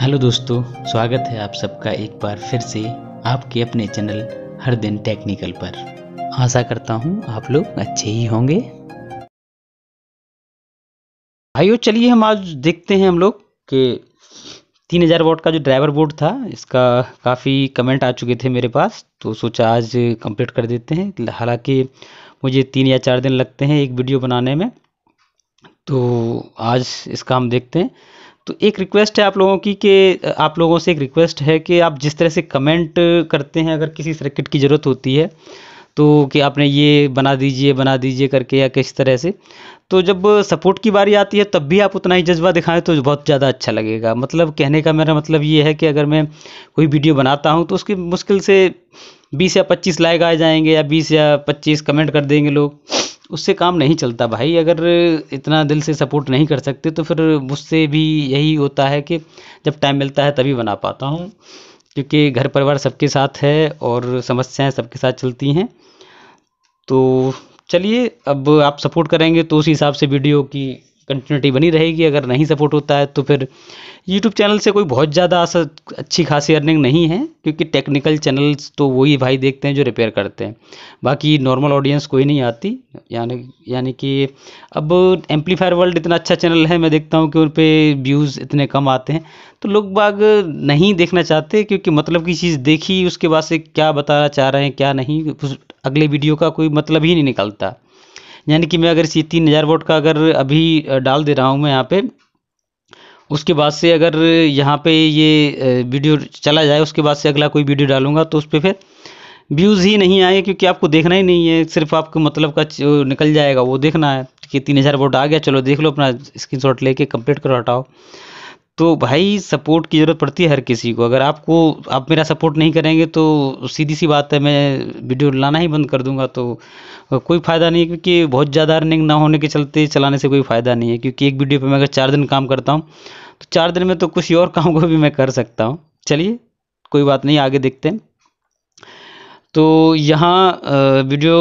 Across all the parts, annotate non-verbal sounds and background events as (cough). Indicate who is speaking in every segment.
Speaker 1: hello दोस्तों स्वागत है आप सबका एक बार फिर से आपके अपने चैनल हर दिन टेक्निकल पर आशा करता हूँ आप लोग अच्छे ही होंगे भाइयों चलिए हम आज देखते हैं हम लोग कि तीन हज़ार वोट का जो ड्राइवर बोर्ड था इसका काफ़ी कमेंट आ चुके थे मेरे पास तो सोचा आज कंप्लीट कर देते हैं हालांकि मुझे तीन या चार दिन लगते हैं एक वीडियो बनाने में तो आज इसका हम देखते हैं तो एक रिक्वेस्ट है आप लोगों की कि आप लोगों से एक रिक्वेस्ट है कि आप जिस तरह से कमेंट करते हैं अगर किसी सर्किट की ज़रूरत होती है तो कि आपने ये बना दीजिए बना दीजिए करके या किस तरह से तो जब सपोर्ट की बारी आती है तब भी आप उतना ही जज्बा दिखाएं तो बहुत ज़्यादा अच्छा लगेगा मतलब कहने का मेरा मतलब ये है कि अगर मैं कोई वीडियो बनाता हूँ तो उसकी मुश्किल से बीस या पच्चीस लाइक आ जाएंगे या बीस या पच्चीस कमेंट कर देंगे लोग उससे काम नहीं चलता भाई अगर इतना दिल से सपोर्ट नहीं कर सकते तो फिर मुझसे भी यही होता है कि जब टाइम मिलता है तभी बना पाता हूँ क्योंकि घर परिवार सबके साथ है और समस्याएं सबके साथ चलती हैं तो चलिए अब आप सपोर्ट करेंगे तो उस हिसाब से वीडियो की कंटिन्यूटी बनी रहेगी अगर नहीं सपोर्ट होता है तो फिर यूट्यूब चैनल से कोई बहुत ज़्यादा अच्छी खासी अर्निंग नहीं है क्योंकि टेक्निकल चैनल्स तो वही भाई देखते हैं जो रिपेयर करते हैं बाकी नॉर्मल ऑडियंस कोई नहीं आती यानी यानी कि अब एम्पलीफायर वर्ल्ड इतना अच्छा चैनल है मैं देखता हूँ कि उन पर व्यूज़ इतने कम आते हैं तो लोग बाग नहीं देखना चाहते क्योंकि मतलब की चीज़ देखी उसके बाद से क्या बताना चाह रहे हैं क्या नहीं अगले वीडियो का कोई मतलब ही नहीं निकलता यानी कि मैं अगर इस ये तीन हज़ार वोट का अगर अभी डाल दे रहा हूँ मैं यहाँ पे उसके बाद से अगर यहाँ पे ये वीडियो चला जाए उसके बाद से अगला कोई वीडियो डालूंगा तो उस पर फिर व्यूज़ ही नहीं आए क्योंकि आपको देखना ही नहीं है सिर्फ आपको मतलब का निकल जाएगा वो देखना है कि तीन हज़ार वोट आ गया चलो देख लो अपना स्क्रीन शॉट लेके कंप्लीट करो हटाओ तो भाई सपोर्ट की ज़रूरत पड़ती है हर किसी को अगर आपको आप मेरा सपोर्ट नहीं करेंगे तो सीधी सी बात है मैं वीडियो लाना ही बंद कर दूंगा तो कोई फ़ायदा नहीं क्योंकि बहुत ज़्यादा अर्निंग ना होने के चलते चलाने से कोई फ़ायदा नहीं है क्योंकि एक वीडियो पर मैं अगर चार दिन काम करता हूँ तो चार दिन में तो कुछ और काम को भी मैं कर सकता हूँ चलिए कोई बात नहीं आगे देखते हैं तो यहाँ वीडियो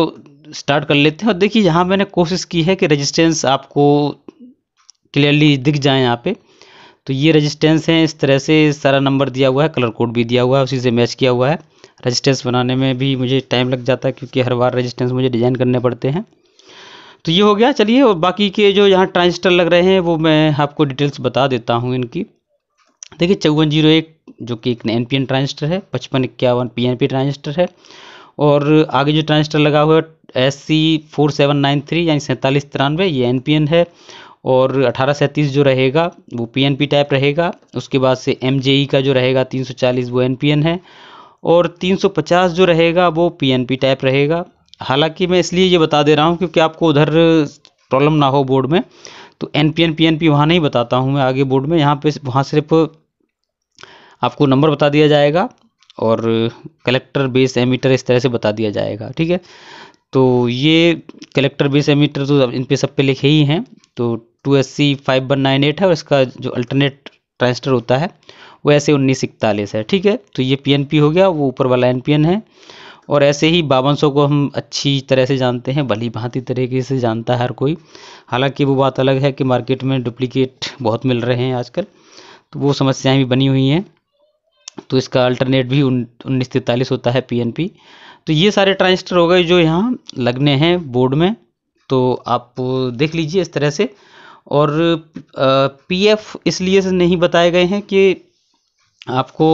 Speaker 1: स्टार्ट कर लेते हैं और देखिए यहाँ मैंने कोशिश की है कि रजिस्टेंस आपको क्लियरली दिख जाए यहाँ पर तो ये रजिस्टेंस हैं इस तरह से सारा नंबर दिया हुआ है कलर कोड भी दिया हुआ है उसी से मैच किया हुआ है रजिस्टेंस बनाने में भी मुझे टाइम लग जाता है क्योंकि हर बार रजिस्टेंस मुझे डिज़ाइन करने पड़ते हैं तो ये हो गया चलिए और बाकी के जो यहाँ ट्रांजिस्टर लग रहे हैं वो मैं आपको डिटेल्स बता देता हूँ इनकी देखिए चौवन जीरो एक जो कि एक एन पी एन ट्रांजिस्टर है पचपन इक्यावन पी एन पी ट्रांजिस्टर है और आगे जो ट्रांजिस्टर लगा हुआ है S C four seven nine three यानी सैंतालीस तिरानवे ये एन पी एन है और अठारह सैंतीस जो रहेगा वो पी टाइप रहेगा उसके बाद से एम e का जो रहेगा तीन सौ चालीस वो एन है और 350 जो रहेगा वो पी टाइप रहेगा हालांकि मैं इसलिए ये बता दे रहा हूँ क्योंकि आपको उधर प्रॉब्लम ना हो बोर्ड में तो N P N P N P वहाँ नहीं बताता हूँ मैं आगे बोर्ड में यहाँ पे वहाँ सिर्फ आपको नंबर बता दिया जाएगा और कलेक्टर बेस एमीटर इस तरह से बता दिया जाएगा ठीक है तो ये कलेक्टर बेस एमीटर तो इन पे सब पे लिखे ही हैं तो two S C five one nine eight है और इसका जो अल्टरनेट ट्रांसटर होता है वो ऐसे उन्नीस इकतालीस है ठीक है तो ये पी एन पी हो गया वो ऊपर वाला एन पी एन है और ऐसे ही बावन सौ को हम अच्छी तरह से जानते हैं भली भांति तरीके से जानता है हर कोई हालांकि वो बात अलग है कि मार्केट में डुप्लीकेट बहुत मिल रहे हैं आजकल तो वो समस्याएं भी बनी हुई हैं तो इसका अल्टरनेट भी उन्नीस तैतालीस होता है पी तो ये सारे ट्रांजिस्टर हो गए जो यहाँ लगने हैं बोर्ड में तो आप देख लीजिए इस तरह से और पी एफ इसलिए नहीं बताए गए हैं कि आपको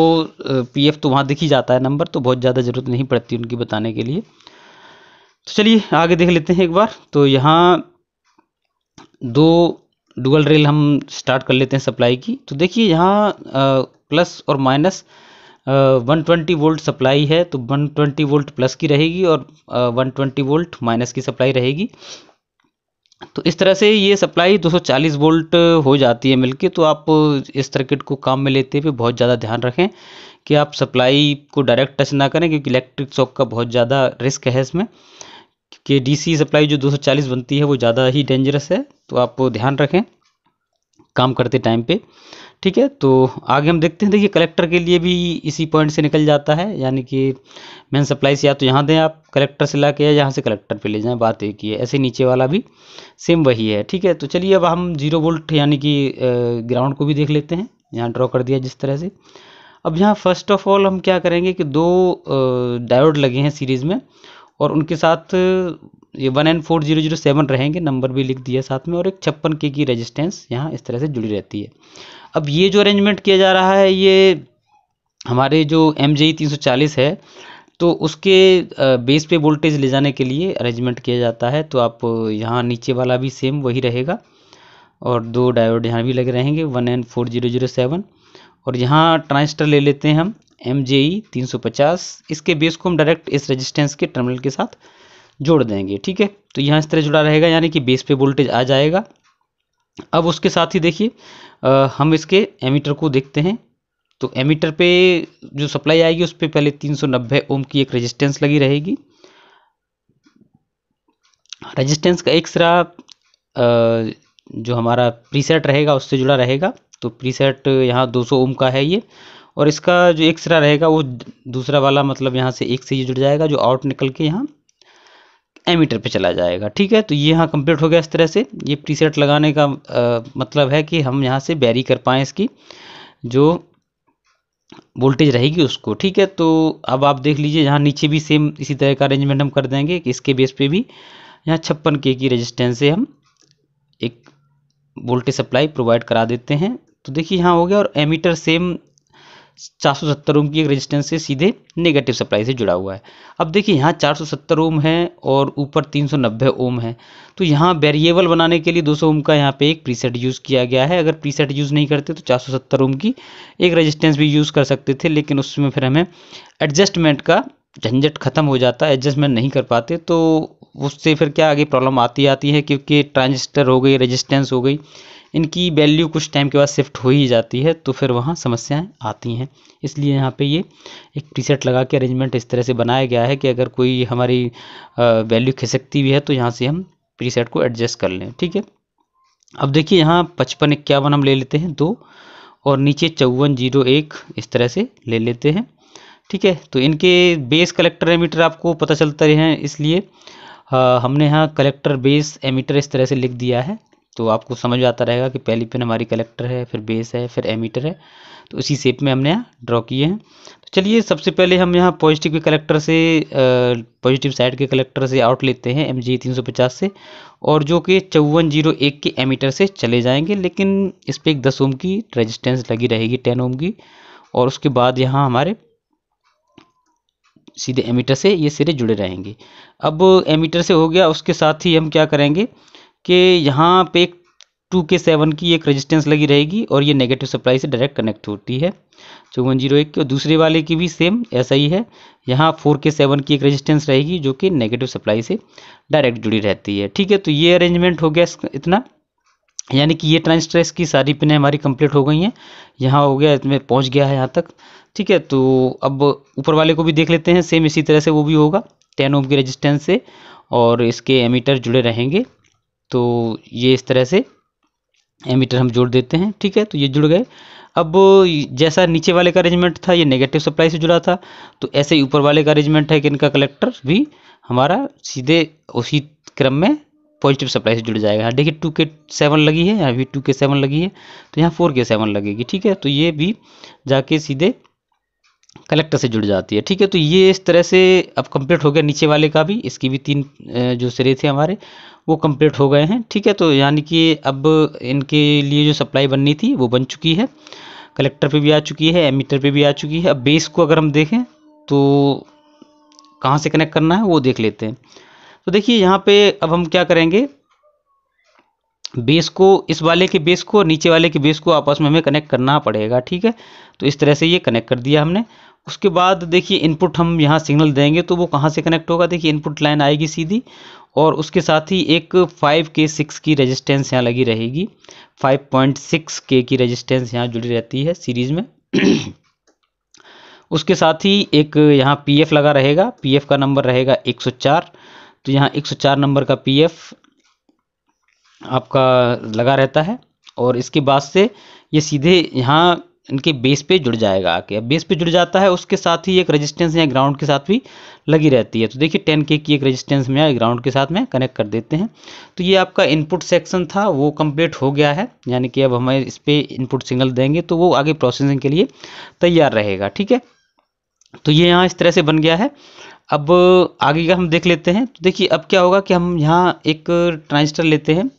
Speaker 1: पी एफ तो वहाँ दिख ही जाता है नंबर तो बहुत ज़्यादा ज़रूरत नहीं पड़ती उनकी बताने के लिए तो चलिए आगे देख लेते हैं एक बार तो यहाँ दो डुअल रेल हम स्टार्ट कर लेते हैं सप्लाई की तो देखिए यहाँ प्लस और minus one twenty volt supply है तो वन ट्वेंटी वोल्ट प्लस की रहेगी और वन ट्वेंटी वोल्ट माइनस की सप्लाई रहेगी तो इस तरह से ये सप्लाई 240 वोल्ट हो जाती है मिलके तो आप इस सर्किट को काम में लेते हुए बहुत ज़्यादा ध्यान रखें कि आप सप्लाई को डायरेक्ट टच ना करें क्योंकि इलेक्ट्रिक शॉक का बहुत ज़्यादा रिस्क है इसमें कि डीसी सप्लाई जो 240 बनती है वो ज़्यादा ही डेंजरस है तो आप ध्यान रखें काम करते टाइम पर ठीक है तो आगे हम देखते हैं देखिए कलेक्टर के लिए भी इसी पॉइंट से निकल जाता है यानी कि मेन से या तो यहाँ दें आप कलेक्टर से ला के या यहाँ से कलेक्टर पे ले जाएं बात एक ही है ऐसे नीचे वाला भी सेम वही है ठीक है तो चलिए अब हम जीरो वोल्ट यानी कि ग्राउंड को भी देख लेते हैं यहाँ ड्रॉ कर दिया जिस तरह से अब यहाँ फर्स्ट ऑफ ऑल हम क्या करेंगे कि दो डायोड लगे हैं सीरीज़ में और उनके साथ ये one N four zero zero seven रहेंगे नंबर भी लिख दिया साथ में और एक छप्पन के की रेजिस्टेंस यहाँ इस तरह से जुड़ी रहती है अब ये जो अरेंजमेंट किया जा रहा है ये हमारे जो एम जे e तीन सौ चालीस है तो उसके बेस पे वोल्टेज ले जाने के लिए अरेंजमेंट किया जाता है तो आप यहाँ नीचे वाला भी सेम वही रहेगा और दो डायोड यहाँ भी लगे रहेंगे one N four zero zero seven और यहाँ ट्रांजिस्टर ले लेते हैं हम एम जे ई तीन सौ पचास इसके बेस को हम डायरेक्ट इस रेजिस्टेंस के टर्मिनल के साथ जोड़ देंगे ठीक है तो यहाँ इस तरह जुड़ा रहेगा यानी कि बेस पे वोल्टेज आ जाएगा अब उसके साथ ही देखिए हम इसके एमीटर को देखते हैं तो एमीटर पे जो सप्लाई आएगी उस पर पहले 390 ओम की एक रेजिस्टेंस लगी रहेगी रेजिस्टेंस का एक सरा जो हमारा प्रीसेट रहेगा उससे जुड़ा रहेगा तो प्रीसेट यहाँ 200 ओम का है ये और इसका जो एक सरा रहेगा वो दूसरा वाला मतलब यहाँ से एक से ये जुड़ जाएगा जो आउट निकल के यहाँ एमीटर पे चला जाएगा ठीक है तो ये यहाँ कंप्लीट हो गया इस तरह से ये प्रीसेट लगाने का आ, मतलब है कि हम यहाँ से बैरी कर पाएँ इसकी जो वोल्टेज रहेगी उसको ठीक है तो अब आप देख लीजिए यहाँ नीचे भी सेम इसी तरह का अरेंजमेंट हम कर देंगे कि इसके बेस पे भी यहाँ छप्पन के की रजिस्टेंस से हम एक वोल्टेज सप्लाई प्रोवाइड करा देते हैं तो देखिए यहाँ हो गया और एमीटर सेम चार सौ सत्तर ओम की एक रेजिस्टेंस से सीधे नेगेटिव सप्लाई से जुड़ा हुआ है अब देखिए यहाँ चार सौ सत्तर ओम है और ऊपर तीन सौ नब्बे ओम है तो यहाँ वेरिएबल बनाने के लिए दो सौ ओम का यहाँ पे एक प्रीसेट यूज़ किया गया है अगर प्रीसेट यूज़ नहीं करते तो चार सौ सत्तर ओम की एक रेजिस्टेंस भी यूज़ कर सकते थे लेकिन उसमें फिर हमें एडजस्टमेंट का झंझट ख़त्म हो जाता है एडजस्टमेंट नहीं कर पाते तो उससे फिर क्या आगे प्रॉब्लम आती आती है क्योंकि ट्रांजिस्टर हो गई रजिस्टेंस हो गई इनकी वैल्यू कुछ टाइम के बाद शिफ्ट हो ही जाती है तो फिर वहाँ समस्याएं आती हैं इसलिए यहाँ पे ये एक प्रीसेट लगा के अरेंजमेंट इस तरह से बनाया गया है कि अगर कोई हमारी वैल्यू खिसकती भी है तो यहाँ से हम प्रीसेट को एडजस्ट कर लें ठीक है अब देखिए यहाँ पचपन इक्यावन हम ले लेते हैं दो और नीचे चौवन जीरो एक इस तरह से ले लेते हैं ठीक है तो इनके बेस कलेक्टर एमीटर आपको पता चलता रहे हैं इसलिए हमने यहाँ कलेक्टर बेस एमीटर इस तरह से लिख दिया है तो आपको समझ आता रहेगा कि पहली पिन हमारी कलेक्टर है फिर बेस है फिर एमीटर है तो उसी शेप में हमने यहाँ ड्रॉ किए हैं तो चलिए सबसे पहले हम यहाँ पॉजिटिव के कलेक्टर से पॉजिटिव साइड के कलेक्टर से आउट लेते हैं एम जी तीन सौ पचास से और जो कि चौवन जीरो एक के एमीटर से चले जाएंगे लेकिन इस पर एक दस ओम की रजिस्टेंस लगी रहेगी टेन ओम की और उसके बाद यहाँ हमारे सीधे एमीटर से ये सिरे जुड़े रहेंगे अब एमीटर से हो गया उसके साथ ही हम क्या करेंगे के यहाँ पे एक टू के सेवन की एक रेजिस्टेंस लगी रहेगी और ये नेगेटिव सप्लाई से डायरेक्ट कनेक्ट होती है चौवन जीरो एक की और दूसरे वाले की भी सेम ऐसा ही है यहाँ फोर के सेवन की एक रेजिस्टेंस रहेगी जो कि नेगेटिव सप्लाई से डायरेक्ट जुड़ी रहती है ठीक है तो ये अरेंजमेंट हो गया इतना यानी कि ये ट्रांसट्रेस की सारी पिनें हमारी कंप्लीट हो गई हैं यहाँ हो गया इसमें पहुँच गया है यहाँ तक ठीक है तो अब ऊपर वाले को भी देख लेते हैं सेम इसी तरह से वो भी होगा टेन ओम की रजिस्टेंस से और इसके एमीटर जुड़े रहेंगे तो ये इस तरह से एमीटर हम जोड़ देते हैं ठीक है तो ये जुड़ गए अब जैसा नीचे वाले का अरेंजमेंट था ये नेगेटिव सप्लाई से जुड़ा था तो ऐसे ही ऊपर वाले का अरेंजमेंट है कि इनका कलेक्टर भी हमारा सीधे उसी क्रम में पॉजिटिव सप्लाई से जुड़ जाएगा हाँ देखिए टू के सेवन लगी है यहाँ भी टू के सेवन लगी है तो यहाँ फोर के सेवन लगेगी ठीक है तो ये भी जाके सीधे कलेक्टर से जुड़ जाती है ठीक है तो ये इस तरह से अब कंप्लीट हो गया नीचे वाले का भी इसकी भी तीन जो सिरे थे हमारे वो कंप्लीट हो गए हैं ठीक है तो यानी कि अब इनके लिए जो सप्लाई बननी थी वो बन चुकी है कलेक्टर पे भी आ चुकी है एमीटर पे भी आ चुकी है अब बेस को अगर हम देखें तो कहाँ से कनेक्ट करना है वो देख लेते हैं तो देखिए यहाँ पे अब हम क्या करेंगे बेस को इस वाले के बेस को और नीचे वाले के बेस को आपस में हमें कनेक्ट करना पड़ेगा ठीक है तो इस तरह से ये कनेक्ट कर दिया हमने उसके बाद देखिए इनपुट हम यहाँ सिग्नल देंगे तो वो कहाँ से कनेक्ट होगा देखिए इनपुट लाइन आएगी सीधी और उसके साथ ही एक 5 के सिक्स की रेजिस्टेंस यहाँ लगी रहेगी 5.6 के की रेजिस्टेंस यहाँ जुड़ी रहती है सीरीज़ में उसके साथ ही एक यहाँ पीएफ लगा रहेगा पीएफ का नंबर रहेगा 104 तो यहाँ 104 नंबर का पीएफ आपका लगा रहता है और इसके बाद से ये सीधे यहाँ इनके बेस पे जुड़ जाएगा आके अब बेस पे जुड़ जाता है उसके साथ ही एक रेजिस्टेंस यहाँ ग्राउंड के साथ भी लगी रहती है तो देखिए टेन के की एक रेजिस्टेंस में ग्राउंड के साथ में कनेक्ट कर देते हैं तो ये आपका इनपुट सेक्शन था वो कंप्लीट हो गया है यानी कि अब हमें इस पर इनपुट सिग्नल देंगे तो वो आगे प्रोसेसिंग के लिए तैयार रहेगा ठीक है तो ये यहाँ इस तरह से बन गया है अब आगे का हम देख लेते हैं तो देखिए अब क्या होगा कि हम यहाँ एक ट्रांजिस्टर लेते हैं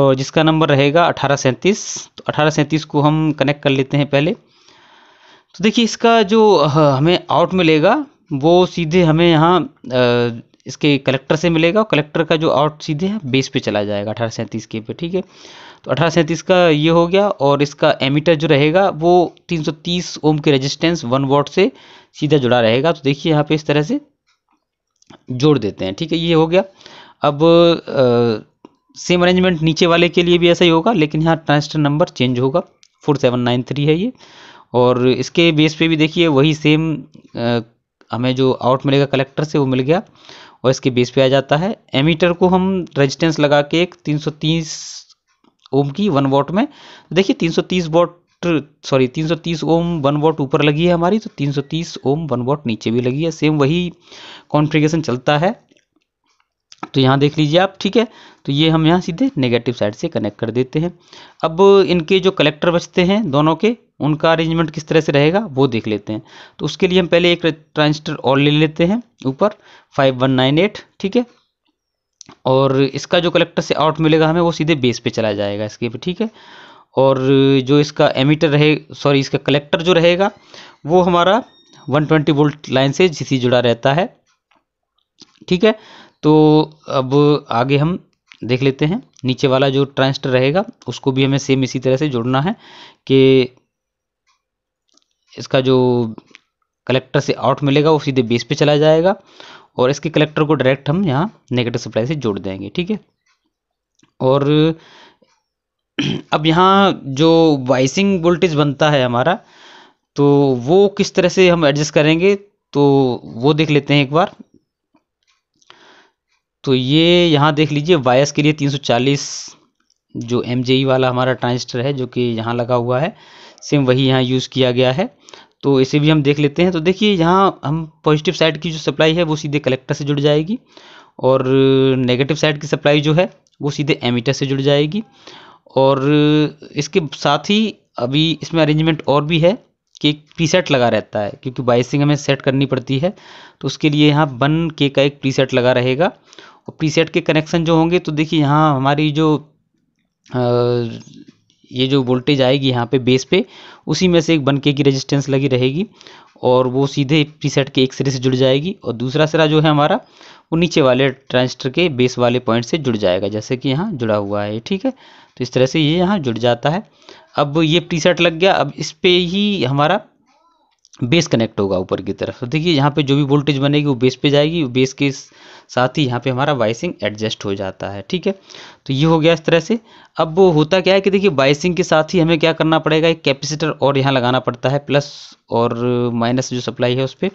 Speaker 1: और जिसका नंबर रहेगा अठारह सैंतीस तो अठारह सैंतीस को हम कनेक्ट कर लेते हैं पहले तो देखिए इसका जो हमें आउट मिलेगा वो सीधे हमें यहाँ इसके कलेक्टर से मिलेगा और कलेक्टर का जो आउट सीधे है बेस पे चला जाएगा अठारह सैंतीस के पे ठीक है तो अठारह सैंतीस का ये हो गया और इसका एमीटर जो रहेगा वो 330 ओम के रेजिस्टेंस वन वोट से सीधा जुड़ा रहेगा तो देखिए यहाँ पे इस तरह से जोड़ देते हैं ठीक है ये हो गया अब सेम अरेंजमेंट नीचे वाले के लिए भी ऐसा ही होगा लेकिन यहाँ ट्रांजिस्टर नंबर चेंज होगा फोर सेवन नाइन थ्री है ये और इसके बेस पे भी देखिए वही सेम आ, हमें जो आउट मिलेगा कलेक्टर से वो मिल गया और इसके बेस पे आ जाता है एमीटर को हम रेजिस्टेंस लगा के एक तीस ओम की वन वॉट में तो देखिए तीस volt sorry 330 ohm one watt ऊपर लगी है हमारी तो 330 ओम वन वॉट नीचे भी लगी है सेम वही कॉन्फ़िगरेशन चलता है तो यहाँ देख लीजिए आप ठीक है तो ये हम यहाँ सीधे नेगेटिव साइड से कनेक्ट कर देते हैं अब इनके जो कलेक्टर बचते हैं दोनों के उनका अरेंजमेंट किस तरह से रहेगा वो देख लेते हैं तो उसके लिए हम पहले एक ट्रांजिस्टर और ले लेते हैं ऊपर फाइव वन नाइन एट ठीक है और इसका जो कलेक्टर से आउट मिलेगा हमें वो सीधे बेस पे चला जाएगा इसके पे ठीक है और जो इसका एमिटर रहे सॉरी इसका कलेक्टर जो रहेगा वो हमारा 120 वोल्ट लाइन से जिसी जुड़ा रहता है ठीक है तो अब आगे हम देख लेते हैं नीचे वाला जो ट्रांसटर रहेगा उसको भी हमें सेम इसी तरह से जोड़ना है कि इसका जो कलेक्टर से आउट मिलेगा वो सीधे बेस पे चला जाएगा और इसके कलेक्टर को डायरेक्ट हम यहाँ नेगेटिव सप्लाई से जोड़ देंगे ठीक है और (clears throat) अब यहाँ जो वाइसिंग वोल्टेज बनता है हमारा तो वो किस तरह से हम एडजस्ट करेंगे तो वो देख लेते हैं एक बार तो ये यहाँ देख लीजिए वायस के लिए तीन सौ चालीस जो एम e वाला हमारा ट्रांजिस्टर है जो कि यहाँ लगा हुआ है सेम वही यहाँ यूज़ किया गया है तो इसे भी हम देख लेते हैं तो देखिए यहाँ हम पॉजिटिव साइड की जो सप्लाई है वो सीधे कलेक्टर से जुड़ जाएगी और नेगेटिव साइड की सप्लाई जो है वो सीधे एमीटर से जुड़ जाएगी और इसके साथ ही अभी इसमें अरेंजमेंट और भी है कि एक प्रीसेट लगा रहता है क्योंकि बाइसिंग हमें सेट करनी पड़ती है तो उसके लिए यहाँ वन के का एक प्रीसेट लगा रहेगा और तो प्रीसेट के कनेक्शन जो होंगे तो देखिए यहाँ हमारी जो ये जो वोल्टेज आएगी यहाँ पे बेस पे उसी में से एक बनके की रेजिस्टेंस लगी रहेगी और वो सीधे प्रीसेट के एक सिरे से जुड़ जाएगी और दूसरा सिरा जो है हमारा वो नीचे वाले ट्रांजिस्टर के बेस वाले पॉइंट से जुड़ जाएगा जैसे कि यहाँ जुड़ा हुआ है ठीक है तो इस तरह से ये यहाँ जुड़ जाता है अब ये प्रीसेट लग गया अब इस पर ही हमारा बेस कनेक्ट होगा ऊपर की तरफ तो देखिए यहाँ पे जो भी वोल्टेज बनेगी वो बेस पे जाएगी बेस के साथ ही यहाँ पे हमारा बाइसिंग एडजस्ट हो जाता है ठीक है तो ये हो गया इस तरह से अब वो होता क्या है कि देखिए बाइसिंग के साथ ही हमें क्या करना पड़ेगा एक कैपेसिटर और यहाँ लगाना पड़ता है प्लस और माइनस जो सप्लाई है उस पर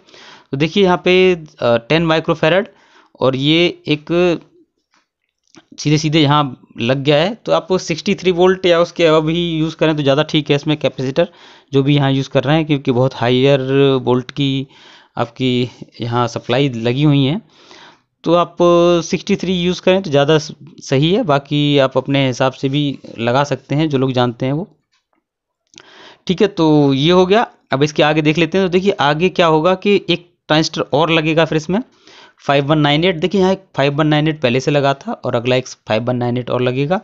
Speaker 1: तो देखिए यहाँ पे टेन माइक्रोफेरड और ये एक सीधे सीधे यहाँ लग गया है तो आप सिक्सटी थ्री वोल्ट या उसके अब ही यूज़ करें तो ज़्यादा ठीक है इसमें कैपेसिटर जो भी यहाँ यूज़ कर रहे हैं क्योंकि बहुत हाइयर वोल्ट की आपकी यहाँ सप्लाई लगी हुई है तो आप सिक्सटी थ्री यूज़ करें तो ज़्यादा सही है बाकी आप अपने हिसाब से भी लगा सकते हैं जो लोग जानते हैं वो ठीक है तो ये हो गया अब इसके आगे देख लेते हैं तो देखिए आगे क्या होगा कि एक ट्रांजिस्टर और लगेगा फिर इसमें फाइव वन नाइन एट देखिए यहाँ एक फाइव वन नाइन एट पहले से लगा था और अगला एक फाइव वन नाइन एट और लगेगा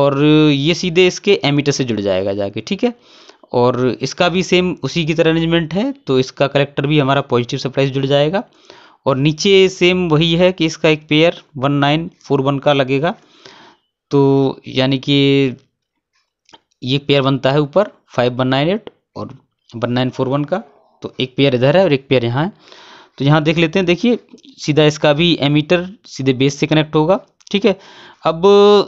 Speaker 1: और ये सीधे इसके एमीटर से जुड़ जाएगा जाके ठीक है और इसका भी सेम उसी की तरह अरेंजमेंट है तो इसका कलेक्टर भी हमारा पॉजिटिव सरप्राइज जुड़ जाएगा और नीचे सेम वही है कि इसका एक pair one nine four one का लगेगा तो यानी कि ये पेयर बनता है ऊपर फाइव वन नाइन एट और वन नाइन फोर वन का तो एक पेयर इधर है और एक पेयर यहाँ है तो यहाँ देख लेते हैं देखिए सीधा इसका भी एमीटर सीधे बेस से कनेक्ट होगा ठीक है अब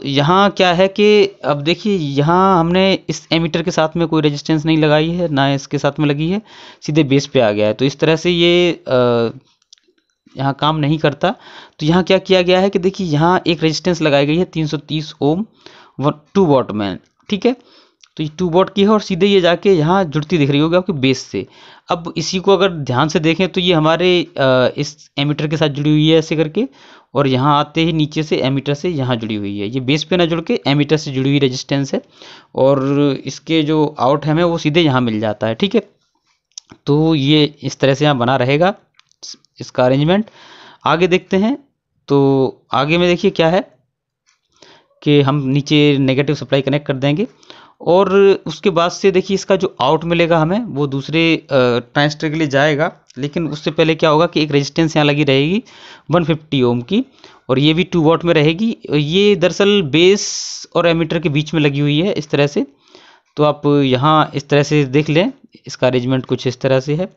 Speaker 1: यहाँ क्या है कि अब देखिए यहाँ हमने इस एमीटर के साथ में कोई रेजिस्टेंस नहीं लगाई है ना इसके साथ में लगी है सीधे बेस पे आ गया है तो इस तरह से ये आ, यहाँ काम नहीं करता तो यहाँ क्या किया गया है कि देखिए यहाँ एक रेजिस्टेंस लगाई गई है 330 ओम टू वॉट में ठीक है तो ये टू वॉट की है और सीधे ये जाके यहाँ जुड़ती दिख रही होगी आपके बेस से अब इसी को अगर ध्यान से देखें तो ये हमारे इस एमीटर के साथ जुड़ी हुई है ऐसे करके और यहाँ आते ही नीचे से एमीटर से यहाँ जुड़ी हुई है ये बेस पे ना जुड़ के एमीटर से जुड़ी हुई रेजिस्टेंस है और इसके जो आउट हमें वो सीधे यहाँ मिल जाता है ठीक है तो ये इस तरह से यहाँ बना रहेगा इसका अरेंजमेंट आगे देखते हैं तो आगे में देखिए क्या है कि हम नीचे नेगेटिव सप्लाई कनेक्ट कर देंगे और उसके बाद से देखिए इसका जो आउट मिलेगा हमें वो दूसरे ट्रांसटर के लिए जाएगा लेकिन उससे पहले क्या होगा कि एक रेजिस्टेंस यहाँ लगी रहेगी 150 ओम की और ये भी टू वॉट में रहेगी ये दरअसल बेस और एमीटर के बीच में लगी हुई है इस तरह से तो आप यहाँ इस तरह से देख लें इसका अरेंजमेंट कुछ इस तरह से है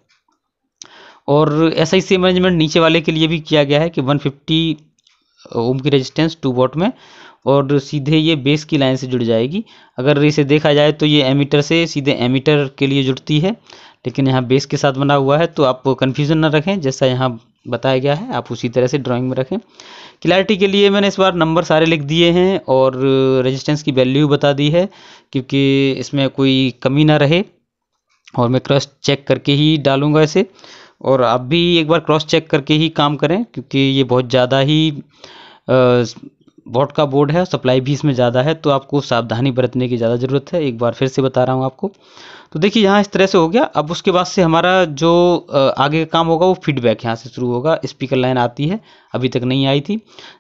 Speaker 1: और ऐसा ही मैनेजमेंट नीचे वाले के लिए भी किया गया है कि 150 ओम uh, की रेजिस्टेंस टू वॉट में और सीधे ये बेस की लाइन से जुड़ जाएगी अगर इसे देखा जाए तो ये एमीटर से सीधे एमीटर के लिए जुड़ती है लेकिन यहाँ बेस के साथ बना हुआ है तो आप कन्फ्यूज़न ना रखें जैसा यहाँ बताया गया है आप उसी तरह से ड्राइंग में रखें क्लैरिटी के लिए मैंने इस बार नंबर सारे लिख दिए हैं और रेजिस्टेंस की वैल्यू बता दी है क्योंकि इसमें कोई कमी ना रहे और मैं क्रॉस चेक करके ही डालूंगा इसे और आप भी एक बार क्रॉस चेक करके ही काम करें क्योंकि ये बहुत ज़्यादा ही वॉट का बोर्ड है सप्लाई भी इसमें ज़्यादा है तो आपको सावधानी बरतने की ज़्यादा ज़रूरत है एक बार फिर से बता रहा हूँ आपको तो देखिए यहाँ इस तरह से हो गया अब उसके बाद से हमारा जो आगे का काम होगा वो फीडबैक यहाँ से शुरू होगा स्पीकर लाइन आती है अभी तक नहीं आई थी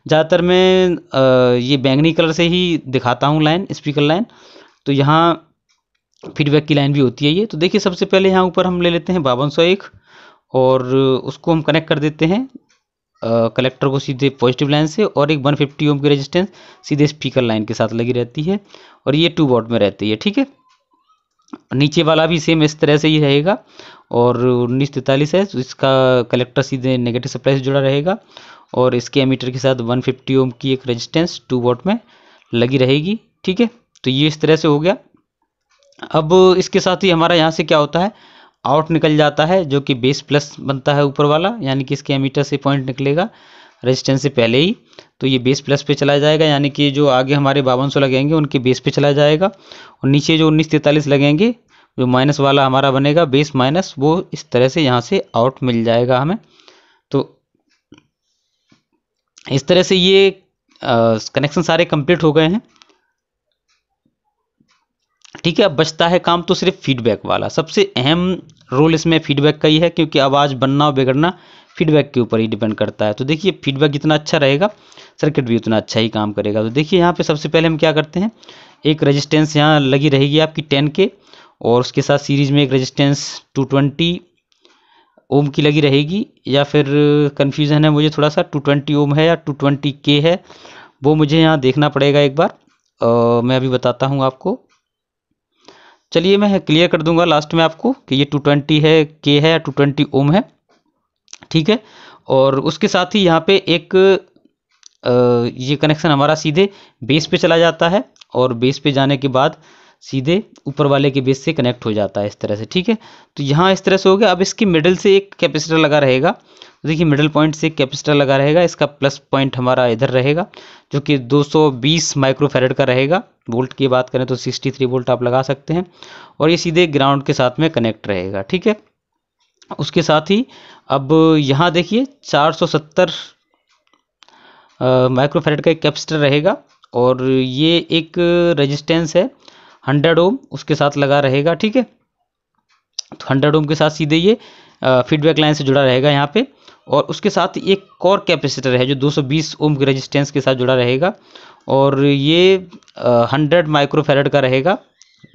Speaker 1: ज़्यादातर मैं ये बैंगनी कलर से ही दिखाता हूँ लाइन स्पीकर लाइन तो यहाँ फीडबैक की लाइन भी होती है ये तो देखिए सबसे पहले यहाँ ऊपर हम ले लेते हैं बावन सौ एक और उसको हम कनेक्ट कर देते हैं कलेक्टर को सीधे पॉजिटिव लाइन से और एक 150 फिफ्टी ओम की रेजिस्टेंस सीधे स्पीकर लाइन के साथ लगी रहती है और ये टू वॉट में रहती है ठीक है नीचे वाला भी सेम इस तरह से ही रहेगा और उन्नीस तैतालीस है तो इसका कलेक्टर सीधे नेगेटिव सप्लाई से जुड़ा रहेगा और इसके एमीटर के साथ 150 फिफ्टी ओम की एक रजिस्टेंस टू वॉट में लगी रहेगी ठीक है तो ये इस तरह से हो गया अब इसके साथ ही हमारा यहाँ से क्या होता है आउट निकल जाता है जो कि बेस प्लस बनता है ऊपर वाला यानी कि इसके एमीटर से पॉइंट निकलेगा रेजिस्टेंस से पहले ही तो ये बेस प्लस पे चला जाएगा यानी कि जो आगे हमारे बावन सौ लगेंगे उनके बेस पे चला जाएगा और नीचे जो उन्नीस तैंतालीस लगेंगे जो माइनस वाला हमारा बनेगा बेस माइनस वो इस तरह से यहाँ से आउट मिल जाएगा हमें तो इस तरह से ये कनेक्शन सारे कंप्लीट हो गए हैं ठीक है अब बचता है काम तो सिर्फ फीडबैक वाला सबसे अहम रोल इसमें फीडबैक का ही है क्योंकि आवाज़ बनना और बिगड़ना फीडबैक के ऊपर ही डिपेंड करता है तो देखिए फीडबैक जितना अच्छा रहेगा सर्किट भी उतना अच्छा ही काम करेगा तो देखिए यहाँ पे सबसे पहले हम क्या करते हैं एक रेजिस्टेंस यहाँ लगी रहेगी आपकी टेन के और उसके साथ सीरीज में एक रेजिस्टेंस टू ट्वेंटी ओम की लगी रहेगी या फिर कन्फ्यूज़न है मुझे थोड़ा सा टू ट्वेंटी ओम है या टू ट्वेंटी के है वो मुझे यहाँ देखना पड़ेगा एक बार आ, मैं अभी बताता हूँ आपको चलिए मैं क्लियर कर दूंगा लास्ट में आपको कि ये 220 है के है ट्वेंटी ओम है ठीक है और उसके साथ ही यहाँ पे एक आ, ये कनेक्शन हमारा सीधे बेस पे चला जाता है और बेस पे जाने के बाद सीधे ऊपर वाले के बेस से कनेक्ट हो जाता है इस तरह से ठीक है तो यहाँ इस तरह से हो गया अब इसके मिडल से एक कैपेसिटर लगा रहेगा तो देखिए मिडिल पॉइंट से कैपेसिटर लगा रहेगा इसका प्लस पॉइंट हमारा इधर रहेगा जो कि 220 माइक्रोफेरेड का रहेगा वोल्ट की बात करें तो 63 वोल्ट आप लगा सकते हैं और ये सीधे ग्राउंड के साथ में कनेक्ट रहेगा ठीक है उसके साथ ही अब यहाँ देखिए 470 माइक्रोफेरेड का एक कैपेसिटर रहेगा और ये एक रजिस्टेंस है हंड्रेड ओम उसके साथ लगा रहेगा ठीक है तो हंड्रेड ओम के साथ सीधे ये फीडबैक लाइन से जुड़ा रहेगा यहाँ पे और उसके साथ एक कोर कैपेसिटर है जो 220 ओम के रेजिस्टेंस के साथ जुड़ा रहेगा और ये हंड्रेड माइक्रोफेरेड का रहेगा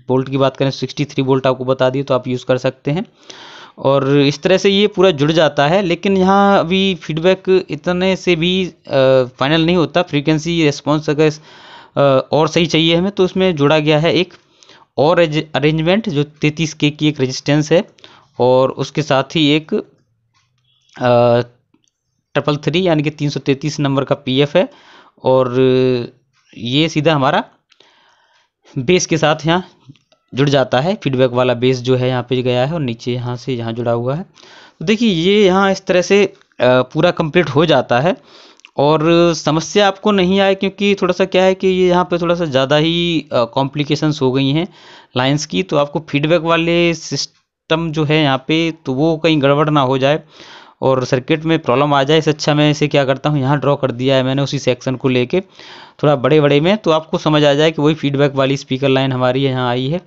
Speaker 1: बोल्ट की बात करें 63 बोल्ट आपको बता दिए तो आप यूज़ कर सकते हैं और इस तरह से ये पूरा जुड़ जाता है लेकिन यहाँ अभी फीडबैक इतने से भी फाइनल नहीं होता फ्रीक्वेंसी रिस्पॉन्स अगर और सही चाहिए हमें तो उसमें जुड़ा गया है एक और अरेंजमेंट जो तैतीस के की एक रजिस्टेंस है और उसके साथ ही एक ट्रिपल थ्री यानी कि तीन सौ तैंतीस नंबर का पीएफ है और ये सीधा हमारा बेस के साथ यहाँ जुड़ जाता है फीडबैक वाला बेस जो है यहाँ पे गया है और नीचे यहाँ से यहाँ जुड़ा हुआ है तो देखिए ये यहाँ इस तरह से पूरा कंप्लीट हो जाता है और समस्या आपको नहीं आए क्योंकि थोड़ा सा क्या है कि ये यहाँ पे थोड़ा सा ज़्यादा ही कॉम्प्लिकेशंस हो गई हैं लाइंस की तो आपको फीडबैक वाले सिस्टम जो है यहाँ पे तो वो कहीं गड़बड़ ना हो जाए और सर्किट में प्रॉब्लम आ जाए इससे अच्छा मैं इसे क्या करता हूँ यहाँ ड्रॉ कर दिया है मैंने उसी सेक्शन को लेके थोड़ा बड़े बड़े में तो आपको समझ आ जाए कि वही फीडबैक वाली स्पीकर लाइन हमारी यहाँ आई है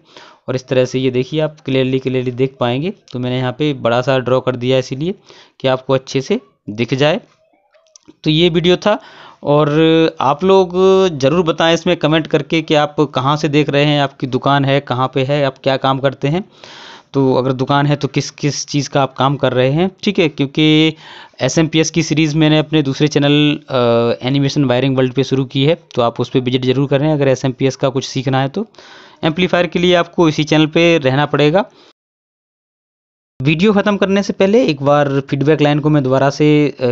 Speaker 1: और इस तरह से ये देखिए आप क्लियरली क्लियरली देख पाएंगे तो मैंने यहाँ पर बड़ा सा ड्रॉ कर दिया इसीलिए कि आपको अच्छे से दिख जाए तो ये वीडियो था और आप लोग ज़रूर बताएं इसमें कमेंट करके कि आप कहाँ से देख रहे हैं आपकी दुकान है कहाँ पे है आप क्या काम करते हैं तो अगर दुकान है तो किस किस चीज़ का आप काम कर रहे हैं ठीक है क्योंकि एस एम पी एस की सीरीज़ मैंने अपने दूसरे चैनल एनिमेशन वायरिंग वर्ल्ड पे शुरू की है तो आप उस पर विजिट जरूर करें अगर एस एम पी एस का कुछ सीखना है तो एम्पलीफायर के लिए आपको इसी चैनल पे रहना पड़ेगा वीडियो ख़त्म करने से पहले एक बार फीडबैक लाइन को मैं दोबारा से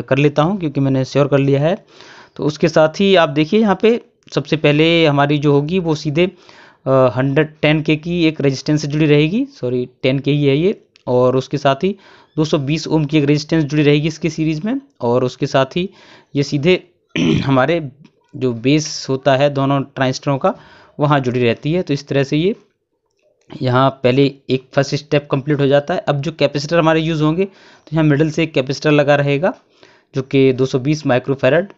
Speaker 1: कर लेता हूँ क्योंकि मैंने श्योर कर लिया है तो उसके साथ ही आप देखिए यहाँ पर सबसे पहले हमारी जो होगी वो सीधे हंड्रेड टेन के की एक रेजिस्टेंस जुड़ी रहेगी सॉरी टेन के ही है ये और उसके साथ ही 220 ओम की एक रेजिस्टेंस जुड़ी रहेगी इसके सीरीज़ में और उसके साथ ही ये सीधे (clears throat) हमारे जो बेस होता है दोनों ट्रांजिस्टरों का वहाँ जुड़ी रहती है तो इस तरह से ये यहाँ पहले एक फर्स्ट स्टेप कंप्लीट हो जाता है अब जो कैपेसिटर हमारे यूज़ होंगे तो यहाँ मिडल से एक कैपेसिटर लगा रहेगा जो कि 220 माइक्रोफेरेड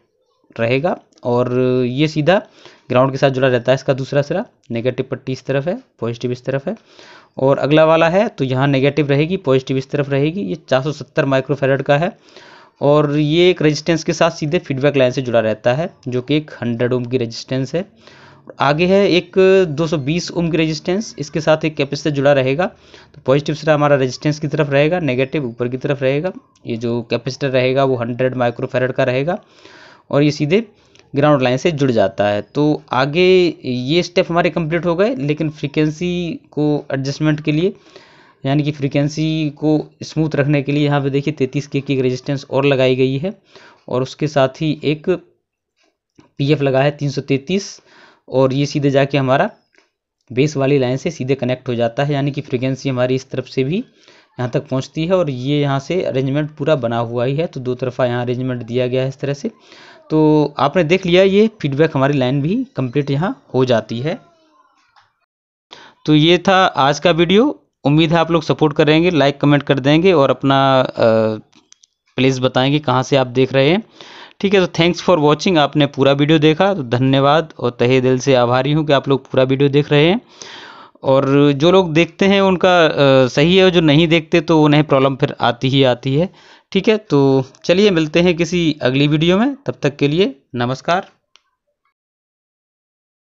Speaker 1: रहेगा और ये सीधा ग्राउंड के साथ जुड़ा रहता है इसका दूसरा सिरा नेगेटिव पट्टी इस तरफ है पॉजिटिव इस तरफ है और अगला वाला है तो यहाँ नेगेटिव रहेगी पॉजिटिव इस तरफ रहेगी ये 470 माइक्रोफेरेड का है और ये एक रेजिस्टेंस के साथ सीधे फीडबैक लाइन से जुड़ा रहता है जो कि एक हंड्रेड ओम की रजिस्टेंस है आगे है एक 220 ओम की रेजिस्टेंस इसके साथ एक कैपेसिटर जुड़ा रहेगा तो पॉजिटिव सिरा हमारा रेजिस्टेंस की तरफ रहेगा नेगेटिव ऊपर की तरफ रहेगा ये जो कैपेसिटर रहेगा वो 100 माइक्रोफेरेड का रहेगा और ये सीधे ग्राउंड लाइन से जुड़ जाता है तो आगे ये स्टेप हमारे कंप्लीट हो गए लेकिन फ्रीक्वेंसी को एडजस्टमेंट के लिए यानी कि फ्रीक्वेंसी को स्मूथ रखने के लिए यहाँ पे देखिए तैंतीस के की एक रेजिस्टेंस और लगाई गई है और उसके साथ ही एक पीएफ लगा है तीन सौ और ये सीधे जाके हमारा बेस वाली लाइन से सीधे कनेक्ट हो जाता है यानी कि फ्रीक्वेंसी हमारी इस तरफ से भी यहाँ तक पहुँचती है और ये यहाँ से अरेंजमेंट पूरा बना हुआ ही है तो दो तरफा यहाँ अरेंजमेंट दिया गया है इस तरह से तो आपने देख लिया ये फीडबैक हमारी लाइन भी कंप्लीट यहाँ हो जाती है तो ये था आज का वीडियो उम्मीद है आप लोग सपोर्ट करेंगे लाइक कमेंट कर देंगे और अपना प्लेस बताएंगे कहाँ से आप देख रहे हैं ठीक है तो थैंक्स फॉर वॉचिंग आपने पूरा वीडियो देखा तो धन्यवाद और तहे दिल से आभारी हूँ कि आप लोग पूरा वीडियो देख रहे हैं और जो लोग देखते हैं उनका सही है और जो नहीं देखते तो उन्हें प्रॉब्लम फिर आती ही आती है ठीक है तो चलिए मिलते हैं किसी अगली वीडियो में तब तक के लिए नमस्कार